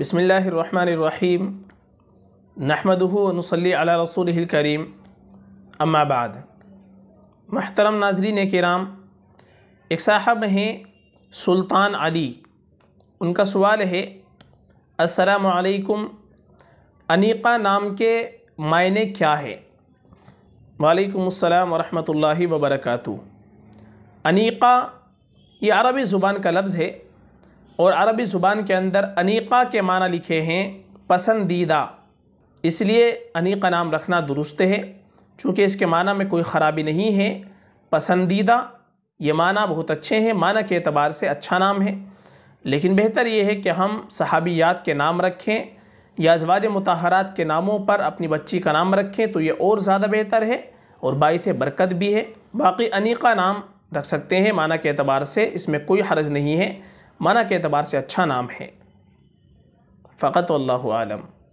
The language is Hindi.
बसमीम नहमदनसली अला रसूल करीम अम्माबाद महतरम नाजरीन कराम एक साहब हैं सुल्तान अली उनका सवाल है असलकुम अनीका नाम के मायने क्या है वालेकुम वरहमत ला वबरक अनीका ये अरबी ज़ुबान का लफ्ज़ है और अरबी ज़ुबान के अंदर अनीक़ा के माना लिखे हैं पसंदीदा इसलिए अनीक़ा नाम रखना दुरुस्त है चूँकि इसके माना में कोई ख़राबी नहीं है पसंदीदा ये माना बहुत अच्छे हैं माना के अतबार से अच्छा नाम है लेकिन बेहतर ये है कि हम सहाबियात के नाम रखें या अजवाज मतहरात के नामों पर अपनी बच्ची का नाम रखें तो ये और ज़्यादा बेहतर है और बायस बरकत भी है बाकी अनीका नाम रख सकते हैं माना के अतबार से इसमें कोई हरज नहीं है माना के अतबार से अच्छा नाम है फ़कत आलम